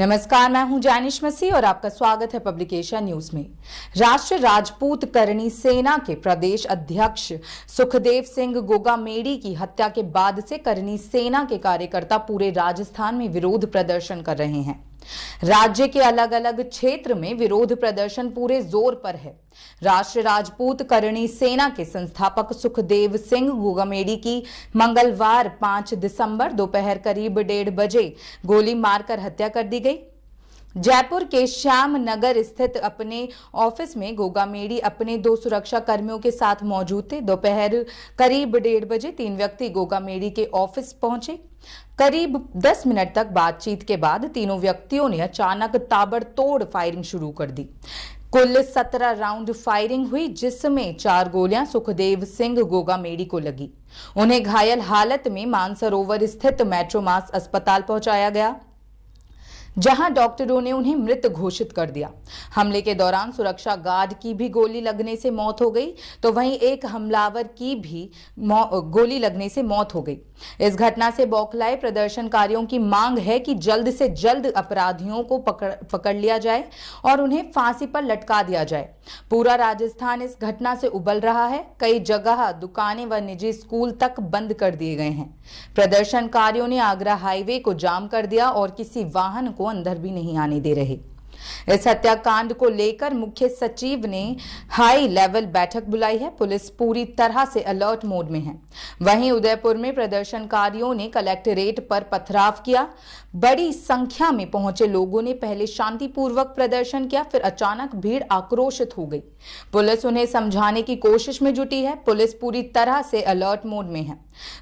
नमस्कार मैं हूं जैनिश मसीह और आपका स्वागत है पब्लिकेशन न्यूज में राष्ट्रीय राजपूत करणी सेना के प्रदेश अध्यक्ष सुखदेव सिंह गोगा मेड़ी की हत्या के बाद से करणी सेना के कार्यकर्ता पूरे राजस्थान में विरोध प्रदर्शन कर रहे हैं राज्य के अलग अलग क्षेत्र में विरोध प्रदर्शन पूरे जोर पर है राष्ट्र राजपूत करणी सेना के संस्थापक सुखदेव सिंह गुगमेड़ी की मंगलवार 5 दिसंबर दोपहर करीब डेढ़ बजे गोली मारकर हत्या कर दी गई जयपुर के श्याम नगर स्थित अपने ऑफिस में गोगा मेड़ी अपने दो सुरक्षा कर्मियों के साथ मौजूद थे दोपहर करीब डेढ़ बजे तीन व्यक्ति गोगा मेड़ी के ऑफिस पहुंचे करीब 10 मिनट तक बातचीत के बाद तीनों व्यक्तियों ने अचानक ताबड़तोड़ फायरिंग शुरू कर दी कुल 17 राउंड फायरिंग हुई जिसमें चार गोलियां सुखदेव सिंह गोगा मेडी को लगी उन्हें घायल हालत में मानसरोवर स्थित मेट्रोमास अस्पताल पहुंचाया गया जहां डॉक्टरों ने उन्हें मृत घोषित कर दिया हमले के दौरान सुरक्षा गार्ड की भी गोली लगने से मौत हो गई तो वहीं एक हमलावर की भी गोली लगने से मौत हो गई इस घटना से बौखलाए प्रदर्शनकारियों की मांग है कि जल्द से जल्द अपराधियों को पकड़ पकड़ लिया जाए और उन्हें फांसी पर लटका दिया जाए पूरा राजस्थान इस घटना से उबल रहा है कई जगह दुकानें व निजी स्कूल तक बंद कर दिए गए हैं प्रदर्शनकारियों ने आगरा हाईवे को जाम कर दिया और किसी वाहन को अंदर भी नहीं आने दे रहे इस हत्याकांड को लेकर मुख्य सचिव ने हाई लेवल बैठक बुलाई है पुलिस पूरी तरह से अलर्ट मोड में है वहीं उदयपुर में प्रदर्शनकारियों ने कलेक्टरेट पर पथराव किया बड़ी संख्या में पहुंचे लोगों ने पहले शांतिपूर्वक प्रदर्शन किया फिर अचानक भीड़ आक्रोशित हो गई पुलिस उन्हें समझाने की कोशिश में जुटी है पुलिस पूरी तरह से अलर्ट मोड में है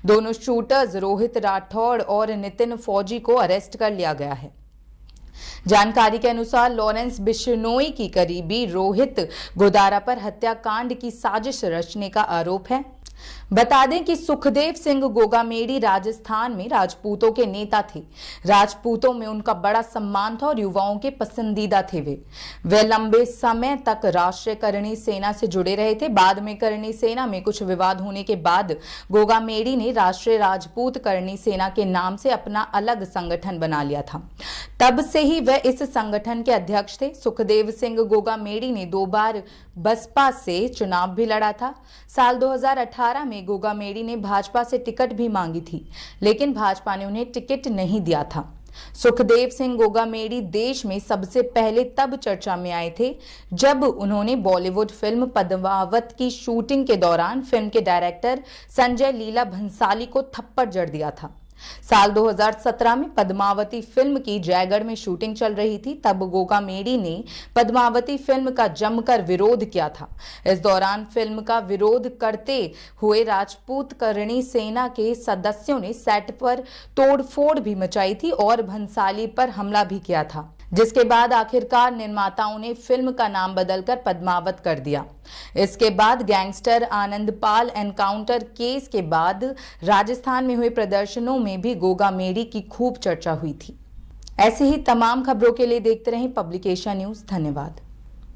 दोनों शूटर्स रोहित राठौड़ और नितिन फौजी को अरेस्ट कर लिया गया है जानकारी के अनुसार लॉरेंस बिश्नोई की करीबी रोहित गोदारा पर हत्याकांड की साजिश रचने का आरोप है बता दें कि सुखदेव सिंह गोगामेड़ी राजस्थान में राजपूतों के नेता थे राजपूतों में उनका बड़ा सम्मान था और युवाओं के पसंदीदा थे वे वे लंबे समय तक राष्ट्रीय करणी सेना से जुड़े रहे थे बाद में करणी सेना में कुछ विवाद होने के बाद गोगामेड़ी ने राष्ट्रीय राजपूत करणी सेना के नाम से अपना अलग संगठन बना लिया था तब से ही वह इस संगठन के अध्यक्ष थे सुखदेव सिंह गोगा मेड़ी ने दो बार बसपा से चुनाव भी लड़ा था साल 2018 में गोगा मेड़ी ने भाजपा से टिकट भी मांगी थी लेकिन भाजपा ने उन्हें टिकट नहीं दिया था सुखदेव सिंह गोगा मेड़ी देश में सबसे पहले तब चर्चा में आए थे जब उन्होंने बॉलीवुड फिल्म पद्मावत की शूटिंग के दौरान फिल्म के डायरेक्टर संजय लीला भंसाली को थप्पड़ जड़ दिया था साल 2017 में पद्मावती फिल्म की जयगढ़ में शूटिंग चल रही थी तब गोगा मेडी ने पद्मावती फिल्म का जमकर विरोध किया था इस दौरान फिल्म का विरोध करते हुए राजपूत करणी सेना के सदस्यों ने सेट पर तोड़फोड़ भी मचाई थी और भंसाली पर हमला भी किया था जिसके बाद आखिरकार निर्माताओं ने फिल्म का नाम बदलकर पद्मावत कर दिया इसके बाद gangster Anand Pal encounter case के बाद राजस्थान में हुए प्रदर्शनों में भी गोगा मेड़ी की खूब चर्चा हुई थी ऐसे ही तमाम खबरों के लिए देखते रहें पब्लिकेशन न्यूज़ धन्यवाद